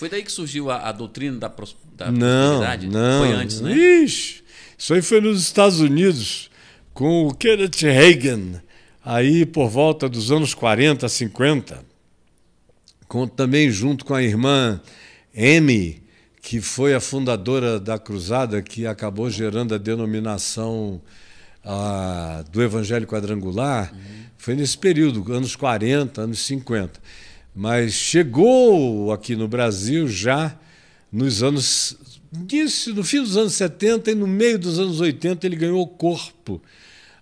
Foi daí que surgiu a, a doutrina da, pros, da não, Não, foi antes, né? Ixi, isso aí foi nos Estados Unidos, com o Kenneth Reagan, aí por volta dos anos 40, 50, com, também junto com a irmã Amy, que foi a fundadora da Cruzada, que acabou gerando a denominação do Evangelho Quadrangular, uhum. foi nesse período, anos 40, anos 50 mas chegou aqui no Brasil já nos anos. Disse, no fim dos anos 70 e no meio dos anos 80 ele ganhou corpo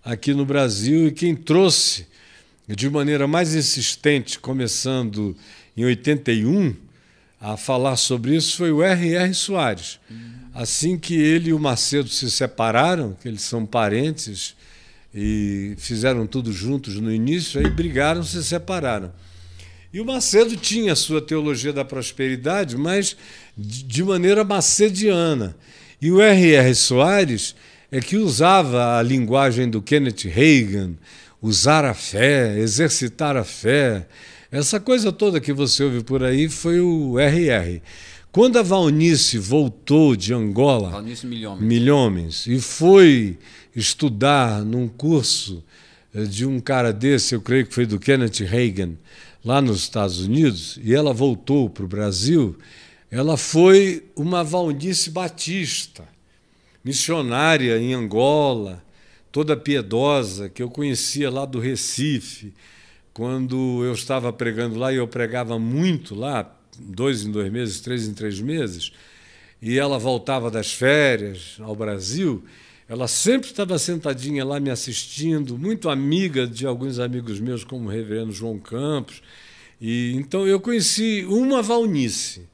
aqui no Brasil e quem trouxe de maneira mais insistente, começando em 81, a falar sobre isso foi o R.R. Soares. Assim que ele e o Macedo se separaram, que eles são parentes e fizeram tudo juntos no início, aí brigaram, se separaram. E o Macedo tinha a sua teologia da prosperidade, mas de maneira macediana. E o R.R. Soares é que usava a linguagem do Kenneth Reagan, usar a fé, exercitar a fé. Essa coisa toda que você ouve por aí foi o R.R. Quando a Valnice voltou de Angola, Valnice Milhomens, e foi estudar num curso eh, de um cara desse, eu creio que foi do Kenneth Reagan, lá nos Estados Unidos e ela voltou para o Brasil, ela foi uma Valdice Batista, missionária em Angola, toda piedosa, que eu conhecia lá do Recife. Quando eu estava pregando lá, e eu pregava muito lá, dois em dois meses, três em três meses, e ela voltava das férias ao Brasil, ela sempre estava sentadinha lá me assistindo, muito amiga de alguns amigos meus, como o reverendo João Campos. E então eu conheci uma Valnice,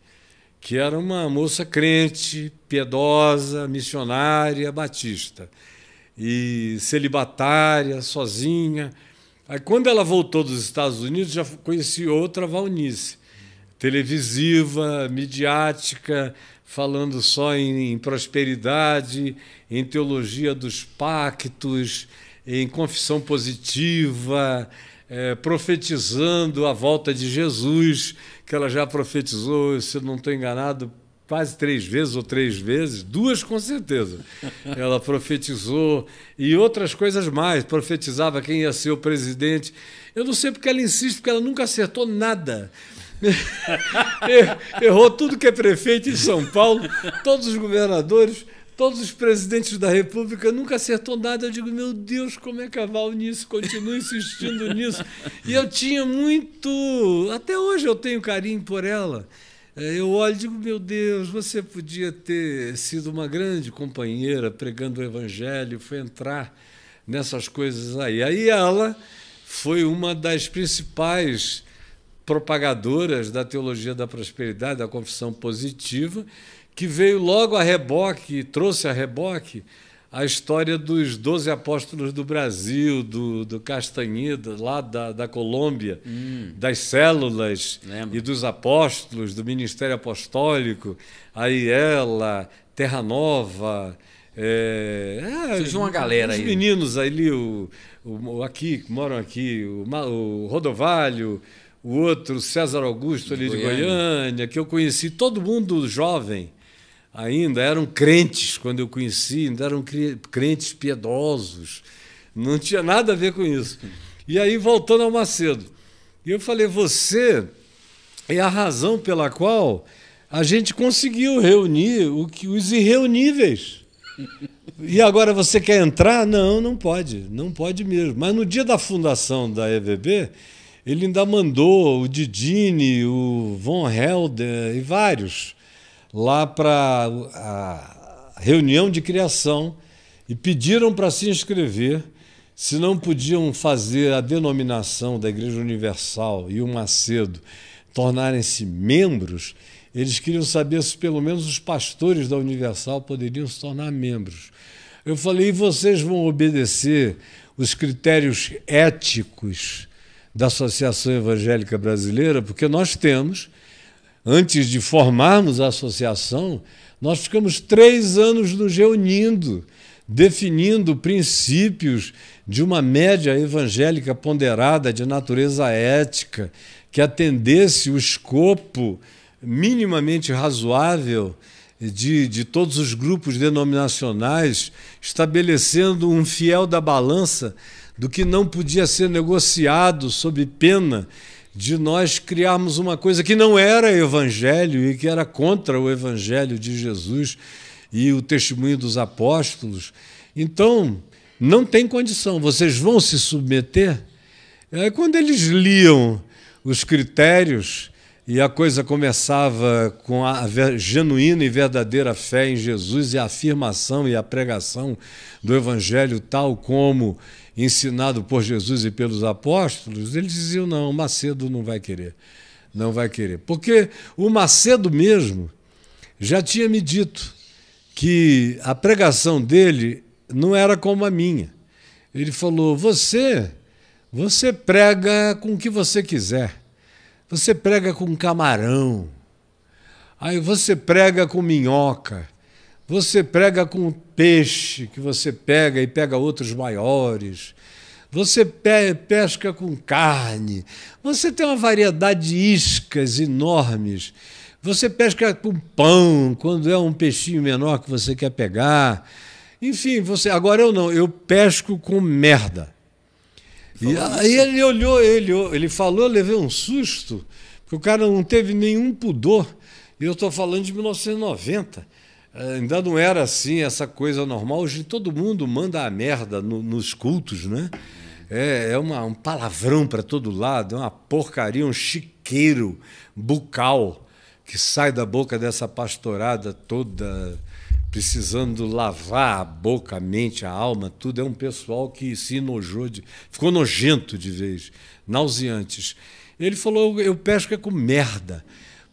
que era uma moça crente, piedosa, missionária, batista e celibatária, sozinha. Aí quando ela voltou dos Estados Unidos, já conheci outra Valnice, televisiva, midiática, falando só em, em prosperidade, em teologia dos pactos, em confissão positiva, é, profetizando a volta de Jesus, que ela já profetizou, se não estou enganado, quase três vezes ou três vezes, duas com certeza. Ela profetizou e outras coisas mais, profetizava quem ia ser o presidente. Eu não sei porque ela insiste, porque ela nunca acertou nada. Er-, errou tudo que é prefeito em São Paulo, todos os governadores, todos os presidentes da República, nunca acertou nada. Eu digo, meu Deus, como é cavalo nisso? continua insistindo nisso. E eu tinha muito. Até hoje eu tenho carinho por ela. Eh, eu olho e digo, meu Deus, você podia ter sido uma grande companheira pregando o Evangelho, foi entrar nessas coisas aí. Aí ela foi uma das principais propagadoras da teologia da prosperidade, da confissão positiva, que veio logo a reboque, trouxe a reboque a história dos doze apóstolos do Brasil, do, do Castanheda, lá da, da Colômbia, hum. das células Lembra. e dos apóstolos, do Ministério Apostólico, aí ela, Terra Nova. É, é, uma galera os aí. Os meninos ali, o, o, aqui, que moram aqui, o, o Rodovalho, o outro, César Augusto, ali de, de Goiânia. Goiânia, que eu conheci, todo mundo jovem ainda, eram crentes quando eu conheci, ainda eram crentes piedosos, não tinha nada a ver com isso. E aí, voltando ao Macedo, eu falei: você é a razão pela qual a gente conseguiu reunir o que os irreuníveis. E agora você quer entrar? Não, não pode, não pode mesmo. Mas no dia da fundação da EVB, ele ainda mandou o Didini, o Von Helder e vários lá para a reunião de criação e pediram para se inscrever se não podiam fazer a denominação da Igreja Universal e o Macedo tornarem-se membros, eles queriam saber se pelo menos os pastores da Universal poderiam se tornar membros. Eu falei, e vocês vão obedecer os critérios éticos da Associação Evangélica Brasileira, porque nós temos, antes de formarmos a associação, nós ficamos três anos nos reunindo, definindo princípios de uma média evangélica ponderada de natureza ética, que atendesse o escopo minimamente razoável de, de todos os grupos denominacionais, estabelecendo um fiel da balança do que não podia ser negociado sob pena de nós criarmos uma coisa que não era evangelho e que era contra o evangelho de Jesus e o testemunho dos apóstolos. Então, não tem condição, vocês vão se submeter. É, quando eles liam os critérios e a coisa começava com a genuína e verdadeira fé em Jesus e a afirmação e a pregação do evangelho tal como ensinado por Jesus e pelos apóstolos, eles diziam: não, Macedo não vai querer, não vai querer. Porque o Macedo mesmo já tinha me dito que a pregação dele não era como a minha. Ele falou: você, você prega com o que você quiser. Você prega com camarão. Aí você prega com minhoca. Você prega com peixe que você pega e pega outros maiores. Você pesca com carne. Você tem uma variedade de iscas enormes. Você pesca com pão, quando é um peixinho menor que você quer pegar. Enfim, você. Agora eu não, eu pesco com merda. e aí ele olhou, ele, ele falou, levei um susto, porque o cara não teve nenhum pudor. E eu estou falando de 1990 ainda não era assim essa coisa normal. Hoje todo mundo manda a merda no, nos cultos, né? É, é uma, um palavrão para todo lado, é uma porcaria, um chiqueiro bucal que sai da boca dessa pastorada toda, precisando lavar a boca, a mente, a alma, tudo. É um pessoal que se enojou, de, ficou nojento de vez, nauseantes. Ele falou: eu pesco é com merda.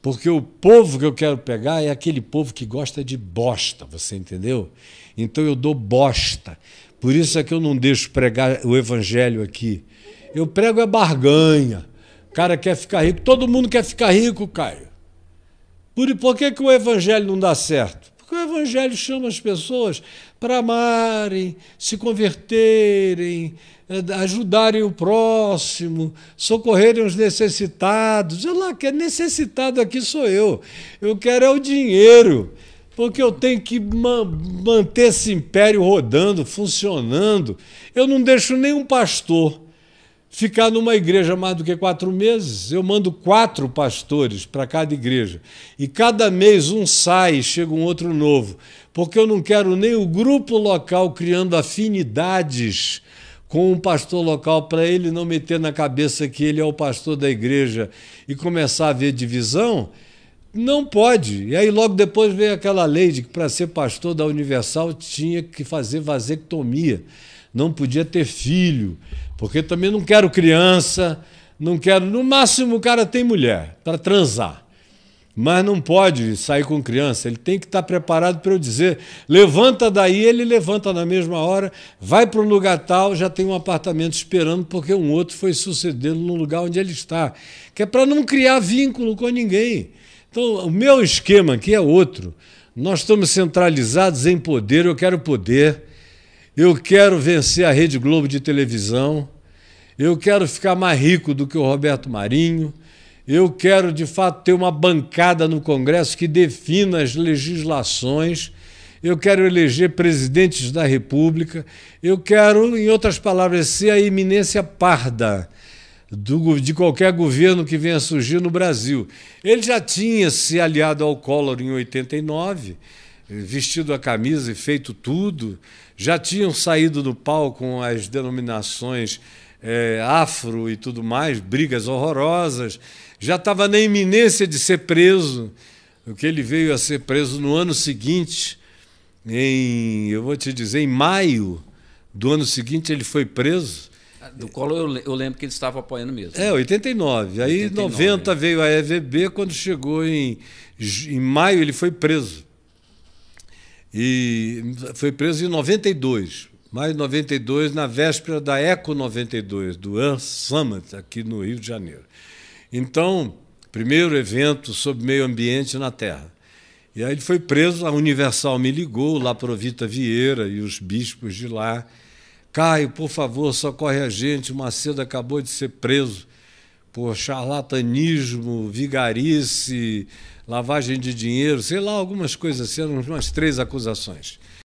Porque o povo que eu quero pegar é aquele povo que gosta de bosta, você entendeu? Então eu dou bosta. Por isso é que eu não deixo pregar o evangelho aqui. Eu prego a é barganha. O cara quer ficar rico, todo mundo quer ficar rico, Caio. Por, por que, que o evangelho não dá certo? Evangelho chama as pessoas para amarem, se converterem, eh, ajudarem o próximo, socorrerem os necessitados. Olha lá, que é necessitado aqui sou eu. Eu quero é o dinheiro, porque eu tenho que ma manter esse império rodando, funcionando. Eu não deixo nenhum pastor ficar numa igreja mais do que quatro meses, eu mando quatro pastores para cada igreja. E cada mês um sai e chega um outro novo, porque eu não quero nem o grupo local criando afinidades com um pastor local para ele não meter na cabeça que ele é o pastor da igreja e começar a ver divisão. Não pode. E aí logo depois veio aquela lei de que para ser pastor da Universal tinha que fazer vasectomia, não podia ter filho, porque também não quero criança, não quero. No máximo o cara tem mulher para transar. Mas não pode sair com criança, ele tem que estar tá preparado para eu dizer: levanta daí, ele levanta na mesma hora, vai para um lugar tal, já tem um apartamento esperando, porque um outro foi sucedendo no lugar onde ele está. Que é para não criar vínculo com ninguém. Então, o meu esquema aqui é outro. Nós estamos centralizados em poder, eu quero poder. Eu quero vencer a Rede Globo de televisão. Eu quero ficar mais rico do que o Roberto Marinho. Eu quero, de fato, ter uma bancada no Congresso que defina as legislações. Eu quero eleger presidentes da República. Eu quero, em outras palavras, ser a eminência parda do, de qualquer governo que venha surgir no Brasil. Ele já tinha se aliado ao Collor em 89, vestido a camisa e feito tudo, já tinham saído do palco com as denominações é, afro e tudo mais, brigas horrorosas, já estava na iminência de ser preso, o que ele veio a ser preso no ano seguinte, em, eu vou te dizer, em maio do ano seguinte ele foi preso. Ah, do colo eu, eu lembro que ele estava apoiando mesmo. É, 89. Aí em 90 veio a EVB, quando chegou em, em maio ele foi preso e foi preso em 92, mais 92, na véspera da Eco 92, do An Summit, aqui no Rio de Janeiro. Então, primeiro evento sobre meio ambiente na Terra. E aí ele foi preso, a Universal me ligou, lá Provita Vieira e os bispos de lá. Caio, por favor, socorre a gente, o Macedo acabou de ser preso por charlatanismo, vigarice, lavagem de dinheiro, sei lá, algumas coisas assim, umas três acusações.